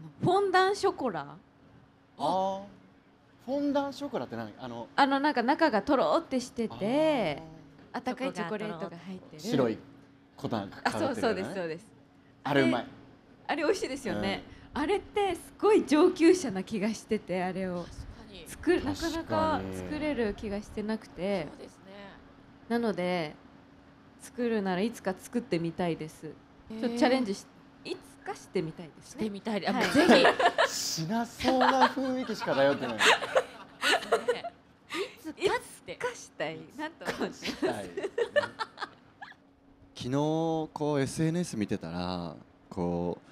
のフォンダンショコラあフォンダンショコラって何あのあのなんか中がとろってしてて温かいチョコレートが入ってる白い粉がかかってる、ね、あそうそうですそうですあれうまいあれ美味しいですよね、うん、あれってすごい上級者な気がしててあれを作なかなか作れる気がしてなくてそうですねなので作るならいつか作ってみたいです、えー、ちょっとチャレンジしかしてみたいですね。してみたい、あ、もうぜひ。しなそうな雰囲気しか漂ってない。いつかしたいなと思います。昨日こう SNS 見てたらこう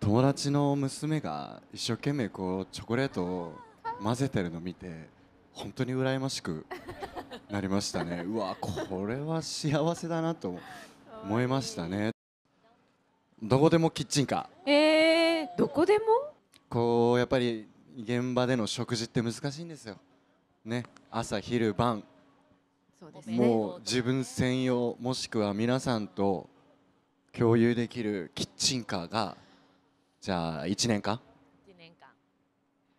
友達の娘が一生懸命こうチョコレートを混ぜてるの見て本当に羨ましくなりましたねうわこれは幸せだなと思いましたねどこでもキッチンカーえー、どこでもこうやっぱり現場での食事って難しいんですよね朝昼晩そうです、ね、もう自分専用もしくは皆さんと共有できるキッチンカーがじゃあ1年間1年間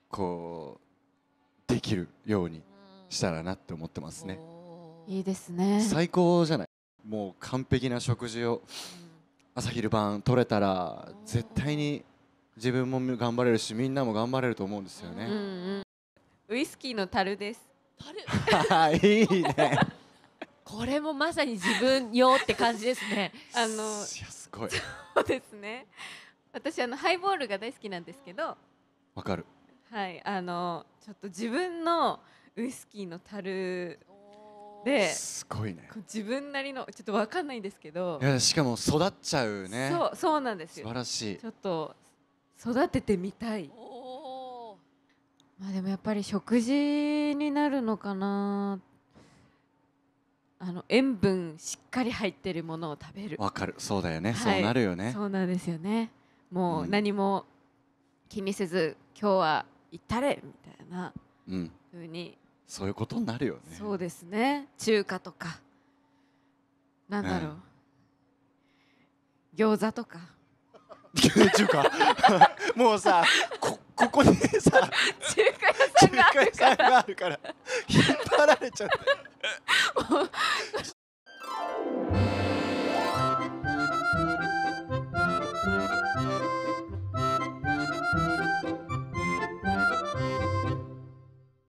こうできるようにしたらなって思ってますねいいですね最高じゃないもう完璧な食事を、うん朝昼晩取れたら絶対に自分も頑張れるしみんなも頑張れると思うんですよね、うんうんウイスキーの樽です。樽。いいね。これもまさに自分用って感じですね。あの。すごい。そうですね。私あのハイボールが大好きなんですけど。わかる。はい、あの、ちょっと自分のウイスキーの樽ですごいね自分なりのちょっと分かんないんですけどいやしかも育っちゃうねそうそうなんですよ素晴らしいちょっと育ててみたいまあでもやっぱり食事になるのかなあの塩分しっかり入ってるものを食べるわかるそうだよね、はい、そうなるよねそうなんですよねもう何も気にせず、今日は行ったれみたいなふうに、んそういうことになるよねそうですね中華とかなんだろう、餃子とか 中華もうさこここにさ 中華屋さんがあるから引っ張られちゃって